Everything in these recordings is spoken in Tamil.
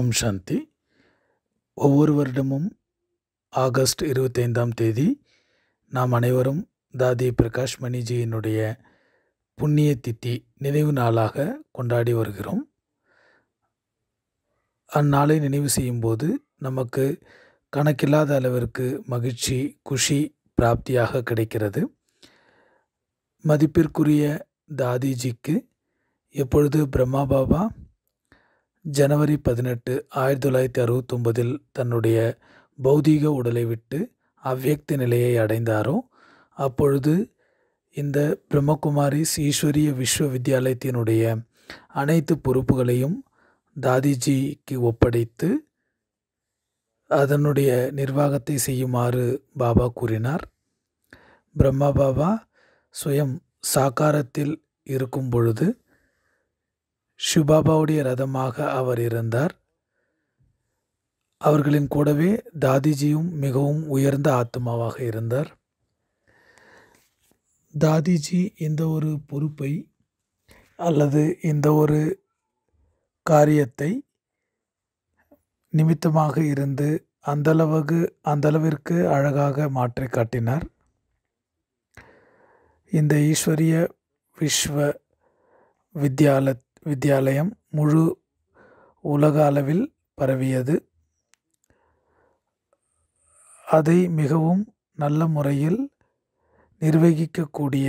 ஓம் சாந்தி ஒவ்வொரு வருடமும் ஆகஸ்ட் இருபத்தைந்தாம் தேதி நாம் அனைவரும் தாதி பிரகாஷ் மணிஜியினுடைய புண்ணிய தித்தி நினைவு நாளாக கொண்டாடி வருகிறோம் அந்நாளை நினைவு செய்யும்போது நமக்கு கணக்கில்லாத அளவிற்கு மகிழ்ச்சி குஷி பிராப்தியாக கிடைக்கிறது மதிப்பிற்குரிய தாதிஜிக்கு எப்பொழுது பிரம்மா பாபா ஜனவரி பதினெட்டு ஆயிரத்தி தொள்ளாயிரத்தி அறுபத்தொம்பதில் தன்னுடைய பௌதீக உடலை விட்டு அவ்வியக்த நிலையை அடைந்தாரோ அப்பொழுது இந்த பிரம்மகுமாரி ஈஸ்வரிய விஸ்வவித்யாலயத்தினுடைய அனைத்து பொறுப்புகளையும் தாதிஜிக்கு ஒப்படைத்து அதனுடைய நிர்வாகத்தை செய்யுமாறு பாபா கூறினார் பிரம்மா பாபா சுயம் சாக்காரத்தில் இருக்கும் பொழுது ஷுபாபாவுடைய ரதமாக அவர் இருந்தார் அவர்களின் கூடவே தாதிஜியும் மிகவும் உயர்ந்த ஆத்மாவாக இருந்தார் தாதிஜி இந்த ஒரு பொறுப்பை அல்லது இந்த ஒரு காரியத்தை நிமித்தமாக இருந்து அந்தளவுக்கு அந்தளவிற்கு அழகாக மாற்றி காட்டினார் இந்த ஈஸ்வரிய விஸ்வ வித்யாலத் வித்யாலயம் முழு உலக அளவில் பரவியது அதை மிகவும் நல்ல முறையில் நிர்வகிக்கக்கூடிய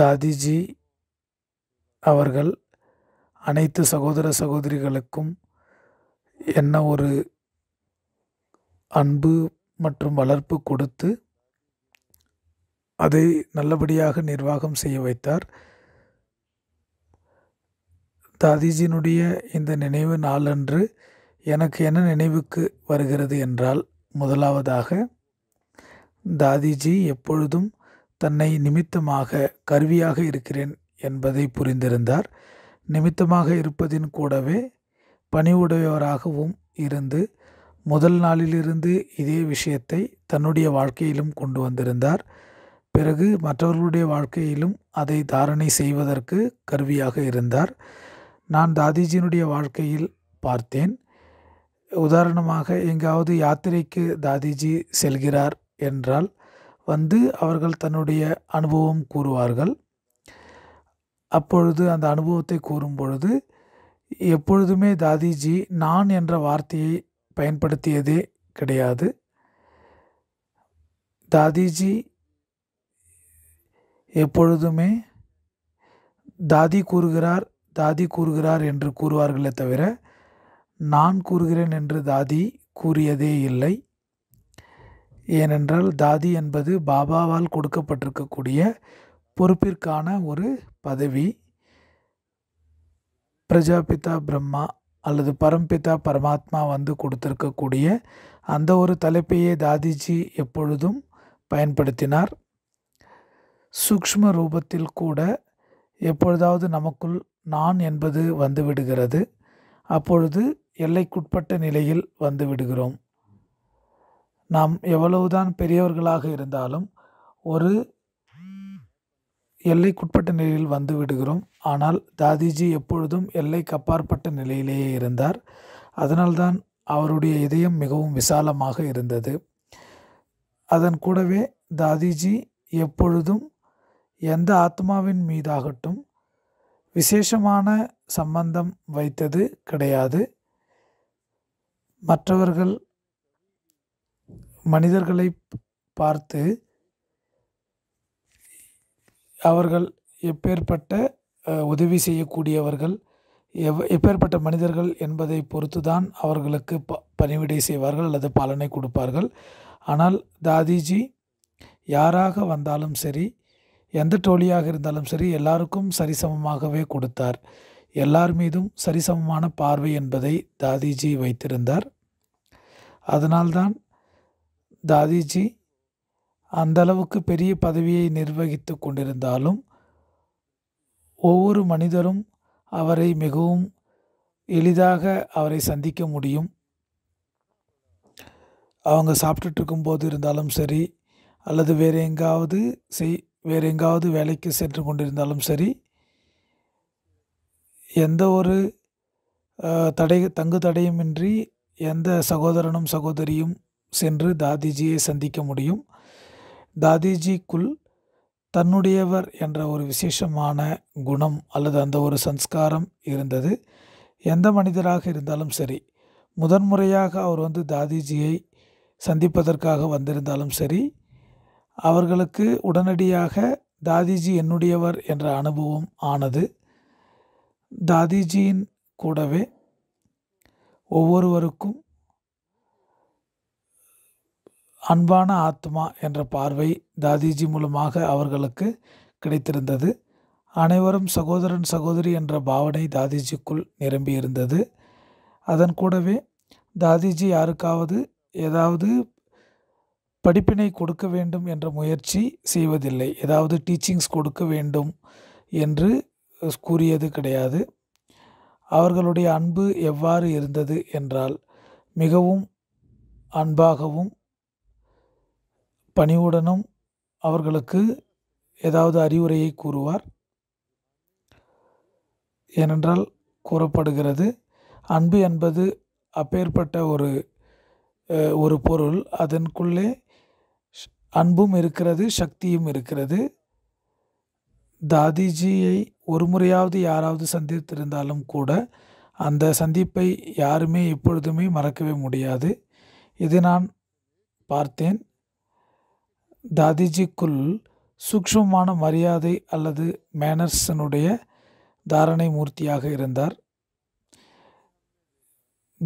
தாதிஜி அவர்கள் அனைத்து சகோதர சகோதரிகளுக்கும் என்ன ஒரு அன்பு மற்றும் வளர்ப்பு கொடுத்து அதை நல்லபடியாக நிர்வாகம் செய்ய வைத்தார் தாதிஜினுடைய இந்த நினைவு நாளன்று எனக்கு என்ன நினைவுக்கு வருகிறது என்றால் முதலாவதாக தாதிஜி எப்பொழுதும் தன்னை நிமித்தமாக கருவியாக இருக்கிறேன் என்பதை புரிந்திருந்தார் நிமித்தமாக இருப்பதின் கூடவே பணிவுடையவராகவும் இருந்து முதல் நாளிலிருந்து இதே விஷயத்தை தன்னுடைய வாழ்க்கையிலும் கொண்டு வந்திருந்தார் பிறகு மற்றவர்களுடைய வாழ்க்கையிலும் அதை தாரணை செய்வதற்கு கருவியாக இருந்தார் நான் தாதிஜியினுடைய வாழ்க்கையில் பார்த்தேன் உதாரணமாக எங்காவது யாத்திரைக்கு தாதிஜி செல்கிறார் என்றால் வந்து அவர்கள் தன்னுடைய அனுபவம் கூறுவார்கள் அப்பொழுது அந்த அனுபவத்தை கூறும் பொழுது எப்பொழுதுமே தாதிஜி நான் என்ற வார்த்தையை பயன்படுத்தியதே கிடையாது தாதிஜி எப்பொழுதுமே தாதி கூறுகிறார் தாதி கூறுகிறார் என்று கூறுவார்களே தவிர நான் கூறுகிறேன் என்று தாதி கூறியதே இல்லை ஏனென்றால் தாதி என்பது பாபாவால் கொடுக்கப்பட்டிருக்கக்கூடிய பொறுப்பிற்கான ஒரு பதவி பிரஜாபிதா பிரம்மா அல்லது பரம்பிதா பரமாத்மா வந்து கொடுத்திருக்கக்கூடிய அந்த ஒரு தலைப்பையே தாதிஜி எப்பொழுதும் பயன்படுத்தினார் சூக்ம ரூபத்தில் கூட எப்பொழுதாவது நமக்குள் நான் என்பது வந்துவிடுகிறது அப்பொழுது எல்லைக்குட்பட்ட நிலையில் வந்து விடுகிறோம் நாம் எவ்வளவுதான் பெரியவர்களாக இருந்தாலும் ஒரு எல்லைக்குட்பட்ட நிலையில் வந்து விடுகிறோம் ஆனால் தாதிஜி எப்பொழுதும் எல்லைக்கு அப்பாற்பட்ட நிலையிலேயே இருந்தார் அதனால்தான் அவருடைய இதயம் மிகவும் விசாலமாக இருந்தது அதன் கூடவே தாதிஜி எப்பொழுதும் எந்த ஆத்மாவின் மீதாகட்டும் விசேஷமான சம்பந்தம் வைத்தது கிடையாது மற்றவர்கள் மனிதர்களை பார்த்து அவர்கள் எப்பேற்பட்ட உதவி செய்யக்கூடியவர்கள் எவ் எப்பேற்பட்ட மனிதர்கள் என்பதை பொறுத்து தான் அவர்களுக்கு ப பணிவிடை செய்வார்கள் அல்லது பலனை கொடுப்பார்கள் ஆனால் தாதிஜி யாராக வந்தாலும் சரி எந்த டோலியாக இருந்தாலும் சரி எல்லாருக்கும் சரிசமமாகவே கொடுத்தார் எல்லார் மீதும் சரிசமமான பார்வை என்பதை தாதிஜி வைத்திருந்தார் அதனால்தான் தாதிஜி அந்த அளவுக்கு பெரிய பதவியை நிர்வகித்து கொண்டிருந்தாலும் ஒவ்வொரு மனிதரும் அவரை மிகவும் எளிதாக அவரை சந்திக்க முடியும் அவங்க சாப்பிட்டுட்டு இருக்கும்போது இருந்தாலும் சரி அல்லது வேறு எங்காவது செய் வேறு எங்காவது வேலைக்கு சென்று கொண்டிருந்தாலும் சரி எந்த ஒரு தடை தங்கு தடையுமின்றி எந்த சகோதரனும் சகோதரியும் சென்று தாதிஜியை சந்திக்க முடியும் தாதிஜிக்குள் தன்னுடையவர் என்ற ஒரு விசேஷமான குணம் அல்லது அந்த ஒரு சன்ஸ்காரம் இருந்தது எந்த மனிதராக இருந்தாலும் சரி முதன்முறையாக அவர் வந்து தாதிஜியை சந்திப்பதற்காக வந்திருந்தாலும் சரி அவர்களுக்கு உடனடியாக தாதிஜி என்னுடையவர் என்ற அனுபவம் ஆனது தாதிஜியின் கூடவே ஒவ்வொருவருக்கும் அன்பான ஆத்மா என்ற பார்வை தாதிஜி மூலமாக அவர்களுக்கு கிடைத்திருந்தது அனைவரும் சகோதரன் சகோதரி என்ற பாவனை தாதிஜிக்குள் நிரம்பியிருந்தது அதன் கூடவே தாதிஜி யாருக்காவது ஏதாவது படிப்பினை கொடுக்க வேண்டும் என்ற முயற்சி செய்வதில்லை ஏதாவது டீச்சிங்ஸ் கொடுக்க வேண்டும் என்று கூறியது கிடையாது அவர்களுடைய அன்பு எவ்வாறு இருந்தது என்றால் மிகவும் அன்பாகவும் பணிவுடனும் அவர்களுக்கு ஏதாவது அறிவுரையை கூறுவார் ஏனென்றால் கூறப்படுகிறது அன்பு என்பது அப்பேற்பட்ட ஒரு ஒரு பொருள் அதற்குள்ளே அன்பும் இருக்கிறது சக்தியும் இருக்கிறது தாதிஜியை ஒரு முறையாவது யாராவது சந்தித்திருந்தாலும் கூட அந்த சந்திப்பை யாருமே எப்பொழுதுமே மறக்கவே முடியாது இது நான் பார்த்தேன் தாதிஜிக்குள் சூக்ஷமான மரியாதை அல்லது மேனர்ஸனுடைய தாரணை மூர்த்தியாக இருந்தார்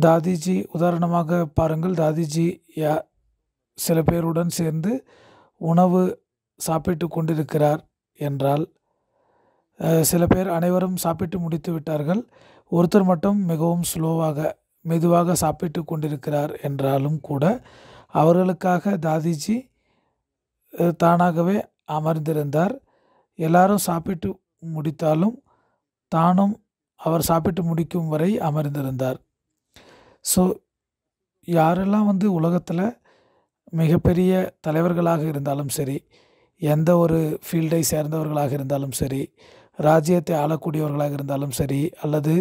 தாதிஜி உதாரணமாக பாருங்கள் தாதிஜி யா சில பேருடன் சேர்ந்து உணவு சாப்பிட்டு கொண்டிருக்கிறார் என்றால் சில பேர் அனைவரும் சாப்பிட்டு முடித்து விட்டார்கள் ஒருத்தர் மட்டும் மிகவும் ஸ்லோவாக மெதுவாக சாப்பிட்டு கொண்டிருக்கிறார் என்றாலும் கூட அவர்களுக்காக தாதிஜி தானாகவே அமர்ந்திருந்தார் எல்லாரும் சாப்பிட்டு முடித்தாலும் தானும் அவர் சாப்பிட்டு முடிக்கும் வரை அமர்ந்திருந்தார் ஸோ யாரெல்லாம் வந்து உலகத்தில் மிகப்பெரிய தலைவர்களாக இருந்தாலும் சரி எந்த ஒரு ஃபீல்டை சேர்ந்தவர்களாக இருந்தாலும் சரி ராஜ்யத்தை ஆளக்கூடியவர்களாக இருந்தாலும் சரி அல்லது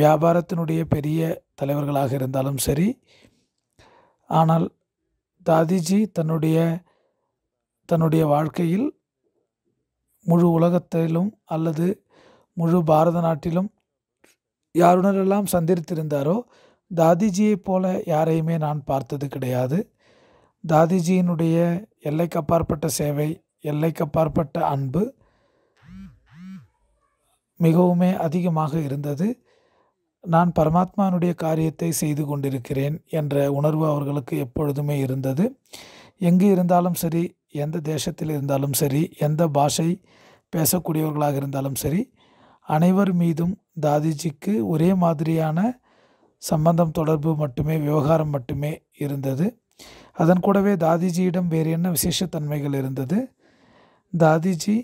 வியாபாரத்தினுடைய பெரிய தலைவர்களாக இருந்தாலும் சரி ஆனால் தாதிஜி தன்னுடைய தன்னுடைய வாழ்க்கையில் முழு உலகத்திலும் அல்லது முழு பாரத நாட்டிலும் யாருடனெல்லாம் சந்தித்திருந்தாரோ தாதிஜியைப் போல யாரையுமே நான் பார்த்தது கிடையாது தாதிஜியினுடைய எல்லைக்கு அப்பாற்பட்ட சேவை எல்லைக்கு அப்பாற்பட்ட அன்பு மிகவுமே அதிகமாக இருந்தது நான் பரமாத்மானுடைய காரியத்தை செய்து கொண்டிருக்கிறேன் என்ற உணர்வு அவர்களுக்கு எப்பொழுதுமே இருந்தது எங்கு இருந்தாலும் சரி எந்த தேசத்தில் இருந்தாலும் சரி எந்த பாஷை பேசக்கூடியவர்களாக இருந்தாலும் சரி அனைவர் மீதும் தாதிஜிக்கு ஒரே மாதிரியான சம்பந்தம் தொடர்பு மட்டுமே விவகாரம் மட்டுமே இருந்தது அதன் கூடவே தாதிஜியிடம் வேறு என்ன விசேஷத்தன்மைகள் இருந்தது தாதிஜி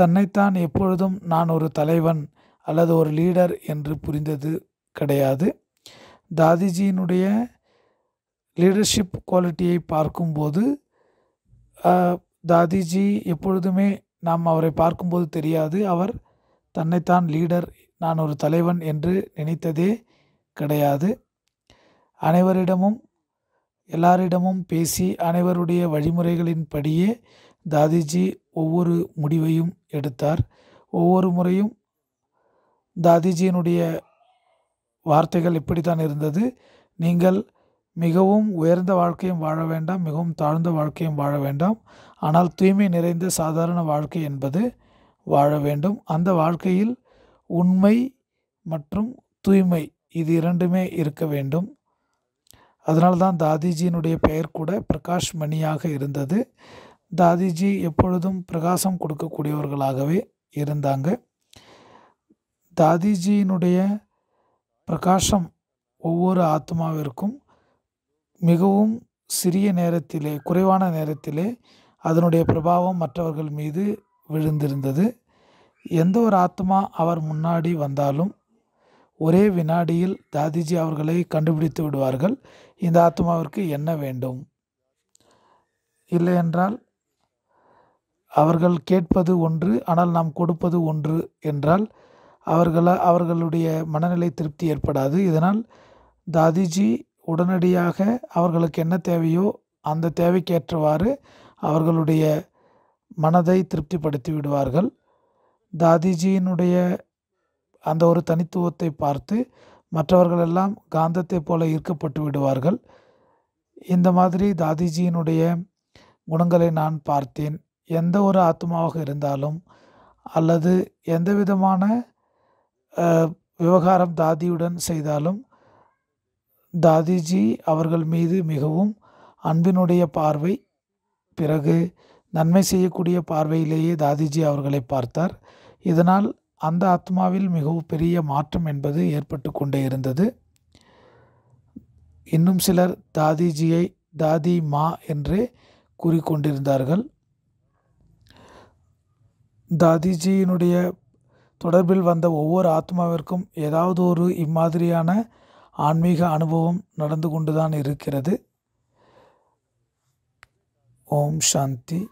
தன்னைத்தான் எப்பொழுதும் நான் ஒரு தலைவன் அல்லது ஒரு லீடர் என்று புரிந்தது கிடையாது தாதிஜியினுடைய லீடர்ஷிப் குவாலிட்டியை பார்க்கும்போது தாதிஜி எப்பொழுதுமே நாம் அவரை பார்க்கும்போது தெரியாது அவர் தன்னைத்தான் லீடர் நான் ஒரு தலைவன் என்று நினைத்ததே கிடையாது அனைவரிடமும் எல்லாரிடமும் பேசி அனைவருடைய வழிமுறைகளின்படியே தாதிஜி ஒவ்வொரு முடிவையும் எடுத்தார் ஒவ்வொரு முறையும் தாதிஜியினுடைய வார்த்தைகள் இப்படித்தான் இருந்தது நீங்கள் மிகவும் உயர்ந்த வாழ்க்கையும் வாழ வேண்டாம் மிகவும் தாழ்ந்த வாழ்க்கையும் வாழ வேண்டாம் ஆனால் தூய்மை நிறைந்த சாதாரண வாழ்க்கை என்பது வாழ வேண்டும் அந்த வாழ்க்கையில் உண்மை மற்றும் தூய்மை இது இரண்டுமே இருக்க வேண்டும் அதனால தான் தாதிஜியினுடைய பெயர் கூட பிரகாஷ் மணியாக இருந்தது தாதிஜி எப்பொழுதும் பிரகாசம் கொடுக்கக்கூடியவர்களாகவே இருந்தாங்க தாதிஜியினுடைய பிரகாசம் ஒவ்வொரு ஆத்மாவிற்கும் மிகவும் சிறிய நேரத்திலே குறைவான நேரத்திலே அதனுடைய பிரபாவம் மற்றவர்கள் மீது விழுந்திருந்தது எந்த ஒரு ஆத்மா அவர் முன்னாடி வந்தாலும் ஒரே வினாடியில் தாதிஜி அவர்களை கண்டுபிடித்து விடுவார்கள் இந்த ஆத்மாவிற்கு என்ன வேண்டும் இல்லை என்றால் அவர்கள் கேட்பது ஒன்று ஆனால் நாம் கொடுப்பது ஒன்று என்றால் அவர்கள அவர்களுடைய மனநிலை திருப்தி ஏற்படாது இதனால் தாதிஜி உடனடியாக அவர்களுக்கு என்ன தேவையோ அந்த தேவைக்கேற்றவாறு அவர்களுடைய மனதை திருப்திப்படுத்தி விடுவார்கள் தாதிஜியினுடைய அந்த ஒரு தனித்துவத்தை பார்த்து மற்றவர்களெல்லாம் காந்தத்தை போல ஈர்க்கப்பட்டு விடுவார்கள் இந்த மாதிரி தாதிஜியினுடைய குணங்களை நான் பார்த்தேன் எந்த ஒரு ஆத்மாவாக இருந்தாலும் அல்லது எந்த விதமான விவகாரம் தாதியுடன் செய்தாலும் தாதிஜி அவர்கள் மீது மிகவும் அன்பினுடைய பார்வை பிறகு நன்மை செய்யக்கூடிய பார்வையிலேயே தாதிஜி அவர்களை பார்த்தார் இதனால் அந்த ஆத்மாவில் மிகவும் பெரிய மாற்றம் என்பது ஏற்பட்டு கொண்டே இருந்தது இன்னும் சிலர் தாதிஜியை தாதி மா என்றே கூறிக்கொண்டிருந்தார்கள் தாதிஜியினுடைய தொடர்பில் வந்த ஒவ்வொரு ஆத்மாவிற்கும் ஏதாவது ஒரு இம்மாதிரியான ஆன்மீக அனுபவம் நடந்து கொண்டுதான் இருக்கிறது ஓம் சாந்தி